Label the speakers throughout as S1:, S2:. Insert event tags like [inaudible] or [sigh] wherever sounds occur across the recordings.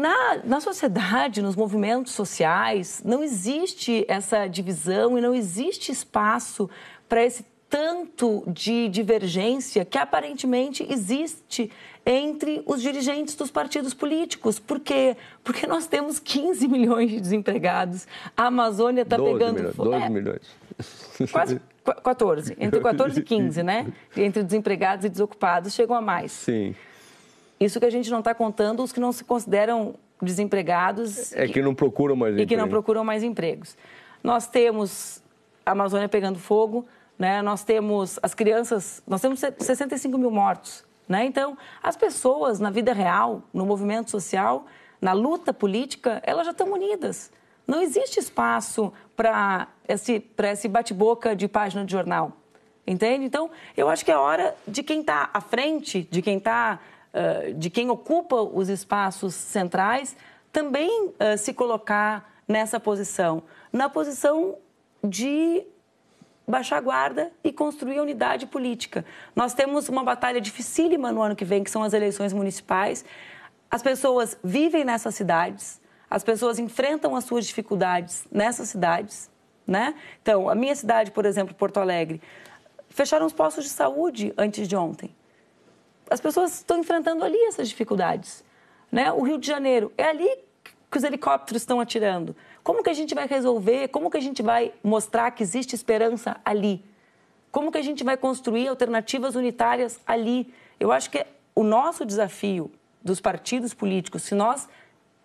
S1: na, na sociedade, nos movimentos sociais, não existe essa divisão e não existe espaço para esse tanto de divergência que aparentemente existe entre os dirigentes dos partidos políticos. Por quê? Porque nós temos 15 milhões de desempregados. A Amazônia está pegando... Milhões, 12 é, milhões. Quase 14. Entre 14 e 15, né? [laughs] Entre desempregados e desocupados chegam a mais. Sim. Isso que a gente não está contando os que não se consideram desempregados. É que não procuram mais E que não procuram mais empregos. Nós temos a Amazônia pegando fogo, né? nós temos as crianças, nós temos 65 mil mortos. Né? Então, as pessoas na vida real, no movimento social, na luta política, elas já estão unidas. Não existe espaço para esse, esse bate-boca de página de jornal. Entende? Então, eu acho que é hora de quem está à frente, de quem está eh, de quem ocupa os espaços centrais também eh, se colocar nessa posição, na posição de baixar a guarda e construir a unidade política. Nós temos uma batalha dificílima no ano que vem, que são as eleições municipais. As pessoas vivem nessas cidades, as pessoas enfrentam as suas dificuldades nessas cidades, né? Então, a minha cidade, por exemplo, Porto Alegre, fecharam os postos de saúde antes de ontem as pessoas estão enfrentando ali essas dificuldades. Né? O Rio de Janeiro, é ali que os helicópteros estão atirando. Como que a gente vai resolver? Como que a gente vai mostrar que existe esperança ali? Como que a gente vai construir alternativas unitárias ali? Eu acho que é o nosso desafio dos partidos políticos, se nós,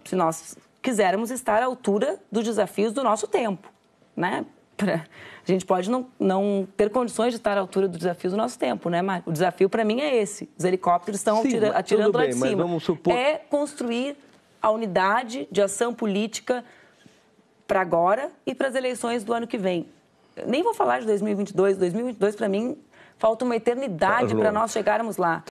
S1: se nós quisermos estar à altura dos desafios do nosso tempo, né? Pra... A gente pode não, não ter condições de estar à altura do desafio do nosso tempo, né, Mário? O desafio para mim é esse. Os helicópteros estão Sim, atira... atirando bem, lá de cima. Supor... É construir a unidade de ação política para agora e para as eleições do ano que vem. nem vou falar de 2022. 2022, para mim, falta uma eternidade tá, para nós chegarmos lá.